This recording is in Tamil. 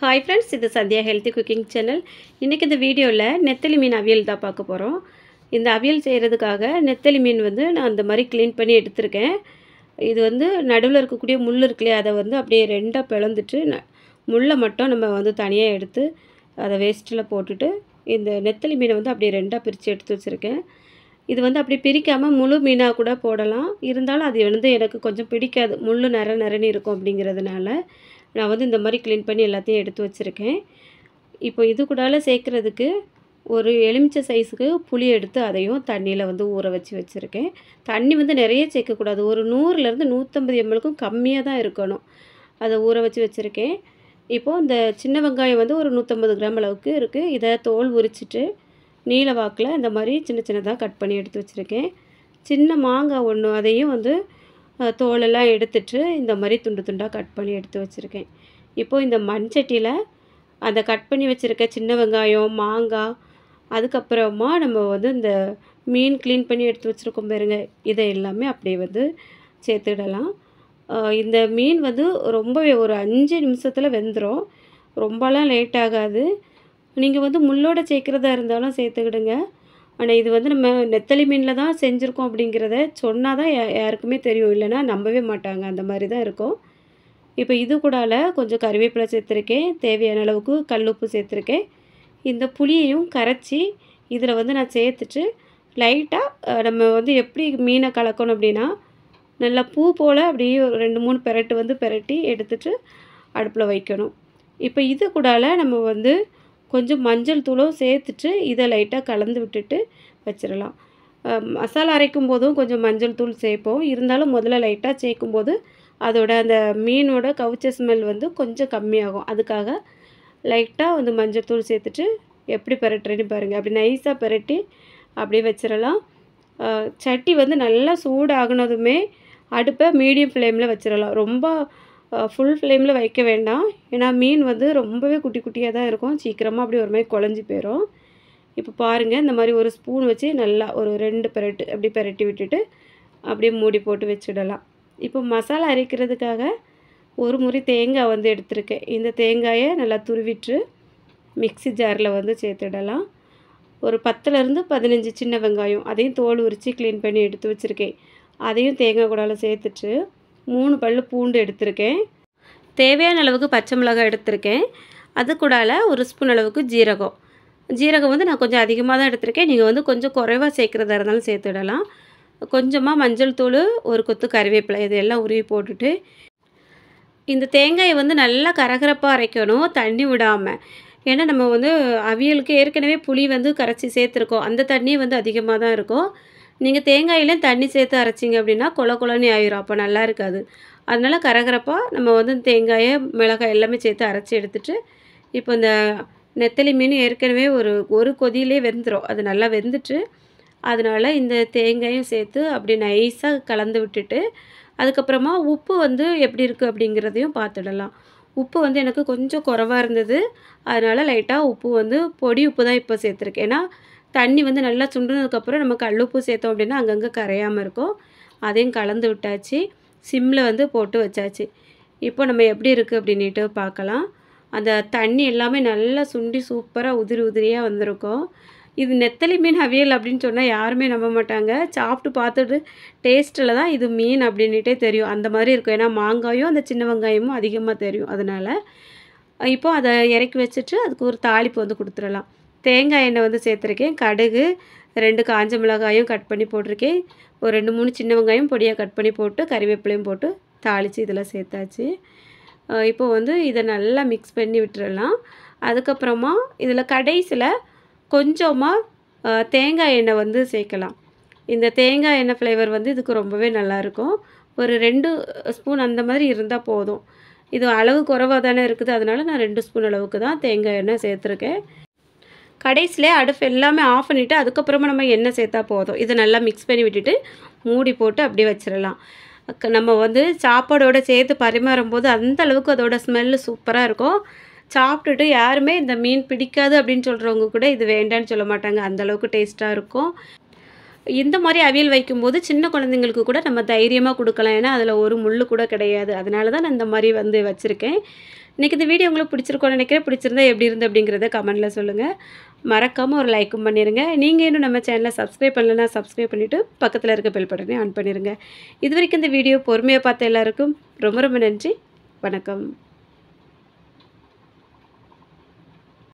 ஹாய் ஃப்ரெண்ட்ஸ் இது சத்யா ஹெல்த்தி குக்கிங் சேனல் இன்றைக்கி இந்த வீடியோவில் நெத்தலி மீன் அவியல் தான் பார்க்க போகிறோம் இந்த அவியல் செய்கிறதுக்காக நெத்தலி மீன் வந்து நான் அந்த மாதிரி க்ளீன் பண்ணி எடுத்திருக்கேன் இது வந்து நடுவில் இருக்கக்கூடிய முள் இருக்குல்லையே அதை வந்து அப்படியே ரெண்டாக பிளந்துட்டு முள்ளை மட்டும் நம்ம வந்து தனியாக எடுத்து அதை வேஸ்ட்டில் போட்டுட்டு இந்த நெத்தலி மீனை வந்து அப்படியே ரெண்டாக பிரித்து எடுத்து வச்சுருக்கேன் இது வந்து அப்படி பிரிக்காமல் முழு மீனாக கூட போடலாம் இருந்தாலும் அது வந்து எனக்கு கொஞ்சம் பிடிக்காது முள் நிற நிறனி இருக்கும் அப்படிங்கிறதுனால நான் வந்து இந்த மாதிரி க்ளீன் பண்ணி எல்லாத்தையும் எடுத்து வச்சுருக்கேன் இப்போ இது கூடால சேர்க்குறதுக்கு ஒரு எலுமிச்சை சைஸுக்கு புளி எடுத்து அதையும் தண்ணியில் வந்து ஊற வச்சு வச்சுருக்கேன் தண்ணி வந்து நிறைய சேர்க்கக்கூடாது ஒரு நூறுலேருந்து நூற்றம்பது எம்எல்க்கும் கம்மியாக தான் இருக்கணும் அதை ஊற வச்சு வச்சுருக்கேன் இப்போது இந்த சின்ன வெங்காயம் வந்து ஒரு நூற்றம்பது கிராம் அளவுக்கு இருக்குது இதை தோல் உரிச்சிட்டு நீல வாக்கில் இந்த மாதிரி சின்ன சின்னதாக கட் பண்ணி எடுத்து வச்சுருக்கேன் சின்ன மாங்காய் ஒன்று அதையும் வந்து தோலெல்லாம் எடுத்துட்டு இந்த மாதிரி துண்டு துண்டாக கட் பண்ணி எடுத்து வச்சுருக்கேன் இப்போது இந்த மண் சட்டியில் அந்த கட் பண்ணி வச்சுருக்க சின்ன வெங்காயம் மாங்காய் அதுக்கப்புறமா நம்ம வந்து இந்த மீன் க்ளீன் பண்ணி எடுத்து வச்சுருக்கோம் பாருங்க இதை எல்லாமே அப்படியே வந்து சேர்த்துடலாம் இந்த மீன் வந்து ரொம்பவே ஒரு அஞ்சு நிமிஷத்தில் வெந்துடும் ரொம்பலாம் லேட் ஆகாது நீங்கள் வந்து முள்ளோட சேர்க்குறதா இருந்தாலும் சேர்த்துக்கிடுங்க ஆனால் இது வந்து நம்ம நெத்தலி மீனில் தான் செஞ்சுருக்கோம் அப்படிங்கிறத சொன்னால் தான் யாருக்குமே தெரியும் இல்லைன்னா நம்பவே மாட்டாங்க அந்த மாதிரி தான் இருக்கும் இப்போ இது கூடால கொஞ்சம் கருவேப்பிலை சேர்த்துருக்கேன் தேவையான அளவுக்கு கல்லுப்பு சேர்த்துருக்கேன் இந்த புளியையும் கரைச்சி இதில் வந்து நான் சேர்த்துட்டு லைட்டாக நம்ம வந்து எப்படி மீனை கலக்கணும் அப்படின்னா நல்லா பூ போல் அப்படியே ஒரு ரெண்டு மூணு பெரட்டு வந்து பெரட்டி எடுத்துகிட்டு அடுப்பில் வைக்கணும் இப்போ இது கூடால நம்ம வந்து கொஞ்சம் மஞ்சள் தூளும் சேர்த்துட்டு இதை லைட்டாக கலந்து விட்டுட்டு வச்சிடலாம் மசாலா அரைக்கும் போதும் கொஞ்சம் மஞ்சள் தூள் சேர்ப்போம் இருந்தாலும் முதல்ல லைட்டாக சேர்க்கும் போது அதோட அந்த மீனோட கவுச்ச ஸ்மெல் வந்து கொஞ்சம் கம்மியாகும் அதுக்காக லைட்டாக வந்து மஞ்சள் தூள் சேர்த்துட்டு எப்படி பரட்டுறேன்னு பாருங்கள் அப்படி நைஸாக பரட்டி அப்படியே வச்சிடலாம் சட்டி வந்து நல்லா சூடாகினதுமே அடுப்பை மீடியம் ஃப்ளேமில் வச்சிடலாம் ரொம்ப ஃபுல் ஃப்ளேமில் வைக்க வேண்டாம் ஏன்னா மீன் வந்து ரொம்பவே குட்டி குட்டியாக தான் இருக்கும் சீக்கிரமாக அப்படி ஒரு மாதிரி குழஞ்சி போயிடும் இப்போ பாருங்கள் இந்த மாதிரி ஒரு ஸ்பூன் வச்சு நல்லா ஒரு ரெண்டு பெரட்டு அப்படி பெரட்டி விட்டுட்டு அப்படியே மூடி போட்டு வச்சுடலாம் இப்போ மசாலா அரைக்கிறதுக்காக ஒரு முறை தேங்காய் வந்து எடுத்திருக்கேன் இந்த தேங்காயை நல்லா துருவிட்டு மிக்சி ஜாரில் வந்து சேர்த்துடலாம் ஒரு பத்துலேருந்து பதினஞ்சு சின்ன வெங்காயம் அதையும் தோல் உரித்து க்ளீன் பண்ணி எடுத்து வச்சுருக்கேன் அதையும் தேங்காய் கூடால சேர்த்துட்டு மூணு பல் பூண்டு எடுத்திருக்கேன் தேவையான அளவுக்கு பச்சை மிளகாய் எடுத்திருக்கேன் அது கூடால ஒரு ஸ்பூன் அளவுக்கு ஜீரகம் ஜீரகம் வந்து நான் கொஞ்சம் அதிகமாக தான் எடுத்திருக்கேன் நீங்கள் வந்து கொஞ்சம் குறைவாக சேர்க்குறதா இருந்தாலும் சேர்த்து விடலாம் கொஞ்சமாக மஞ்சள் தூள் ஒரு கொத்து கறிவேப்பிலை இதெல்லாம் உருவி போட்டுட்டு இந்த தேங்காயை வந்து நல்லா கரகரப்பாக அரைக்கணும் தண்ணி விடாமல் ஏன்னா நம்ம வந்து அவியலுக்கு ஏற்கனவே புளி வந்து கரைச்சி சேர்த்துருக்கோம் அந்த தண்ணி வந்து அதிகமாக தான் இருக்கும் நீங்கள் தேங்காயிலையும் தண்ணி சேர்த்து அரைச்சிங்க அப்படின்னா கொல கொலன்னு ஆயிரும் அப்போ நல்லா இருக்காது அதனால் கரகரப்பாக நம்ம வந்து தேங்காயை மிளகாய் எல்லாமே சேர்த்து அரைச்சி எடுத்துகிட்டு இப்போ இந்த நெத்தலி மீன் ஏற்கனவே ஒரு ஒரு கொதியிலே வெந்துடும் அது நல்லா வெந்துட்டு அதனால் இந்த தேங்காயும் சேர்த்து அப்படி நைஸாக கலந்து விட்டுட்டு அதுக்கப்புறமா உப்பு வந்து எப்படி இருக்குது அப்படிங்கிறதையும் பார்த்துடலாம் உப்பு வந்து எனக்கு கொஞ்சம் குறவாக இருந்தது அதனால் லைட்டாக உப்பு வந்து பொடி உப்பு தான் இப்போ சேர்த்துருக்கேன் ஏன்னா தண்ணி வந்து நல்லா சுண்டுனதுக்கப்புறம் நம்ம கல்லுப்பு சேர்த்தோம் அப்படின்னா அங்கங்கே கரையாமல் இருக்கும் அதையும் கலந்து விட்டாச்சு சிம்மில் வந்து போட்டு வச்சாச்சு இப்போ நம்ம எப்படி இருக்குது அப்படின்ட்டு பார்க்கலாம் அந்த தண்ணி எல்லாமே நல்லா சுண்டி சூப்பராக உதிரி உதிரியாக வந்திருக்கும் இது நெத்தலி மீன் அவியல் அப்படின்னு சொன்னால் யாருமே நம்ப மாட்டாங்க சாப்பிட்டு பார்த்துட்டு டேஸ்ட்டில் தான் இது மீன் அப்படின்ட்டே தெரியும் அந்த மாதிரி இருக்கும் ஏன்னா மாங்காயும் அந்த சின்ன வெங்காயமும் அதிகமாக தெரியும் அதனால் இப்போ அதை இறக்கி வச்சுட்டு அதுக்கு ஒரு தாளிப்பு வந்து கொடுத்துடலாம் தேங்காய் எண்ணெய் வந்து சேர்த்துருக்கேன் கடுகு ரெண்டு காஞ்ச மிளகாயும் கட் பண்ணி போட்டிருக்கேன் ஒரு ரெண்டு மூணு சின்ன வெங்காயம் பொடியாக கட் பண்ணி போட்டு கறிவேப்பிலையும் போட்டு தாளித்து இதில் சேர்த்தாச்சு இப்போ வந்து இதை நல்லா மிக்ஸ் பண்ணி விட்டுறலாம் அதுக்கப்புறமா இதில் கடைசியில் கொஞ்சமாக தேங்காய் எண்ணெய் வந்து சேர்க்கலாம் இந்த தேங்காய் எண்ணெய் ஃப்ளேவர் வந்து இதுக்கு ரொம்பவே நல்லாயிருக்கும் ஒரு ரெண்டு ஸ்பூன் அந்த மாதிரி இருந்தால் போதும் இது அளவு குறைவாக தானே இருக்குது அதனால் நான் ரெண்டு ஸ்பூன் அளவுக்கு தான் தேங்காய் எண்ணெய் சேர்த்துருக்கேன் கடைசியில் அடுப்பு எல்லாமே ஆஃப் பண்ணிவிட்டு அதுக்கப்புறமா நம்ம எண்ணெய் சேர்த்தா போதும் இதை நல்லா மிக்ஸ் பண்ணி விட்டுட்டு மூடி போட்டு அப்படியே வச்சிடலாம் நம்ம வந்து சாப்பாடோட சேர்த்து பரிமாறும் போது அந்த அளவுக்கு அதோட ஸ்மெல்லு சூப்பராக இருக்கும் சாப்பிட்டுட்டு யாருமே இந்த மீன் பிடிக்காது அப்படின்னு சொல்கிறவங்க கூட இது வேண்டான்னு சொல்ல மாட்டாங்க அந்தளவுக்கு டேஸ்ட்டாக இருக்கும் இந்த மாதிரி அவியல் வைக்கும்போது சின்ன குழந்தைங்களுக்கு கூட நம்ம தைரியமாக கொடுக்கலாம் ஏன்னா அதில் ஒரு முள் கூட கிடையாது அதனால தான் நான் இந்த மாதிரி வந்து வச்சுருக்கேன் இன்றைக்கி இந்த வீடியோ உங்களுக்கு பிடிச்சிருக்கோன்னு நினைக்கிறேன் பிடிச்சிருந்தா எப்படி இருந்து அப்படிங்கிறத கமெண்ட்டில் சொல்லுங்கள் மறக்காமல் ஒரு லைக்கும் பண்ணிடுங்க நீங்கள் இன்னும் நம்ம சேனலை சப்ஸ்கிரைப் பண்ணலன்னா சப்ஸ்கிரைப் பண்ணிவிட்டு பக்கத்தில் இருக்க பெல் பட்டனே ஆன் பண்ணிடுங்க இது வரைக்கும் இந்த வீடியோ பொறுமையாக பார்த்த எல்லாருக்கும் ரொம்ப ரொம்ப நன்றி வணக்கம்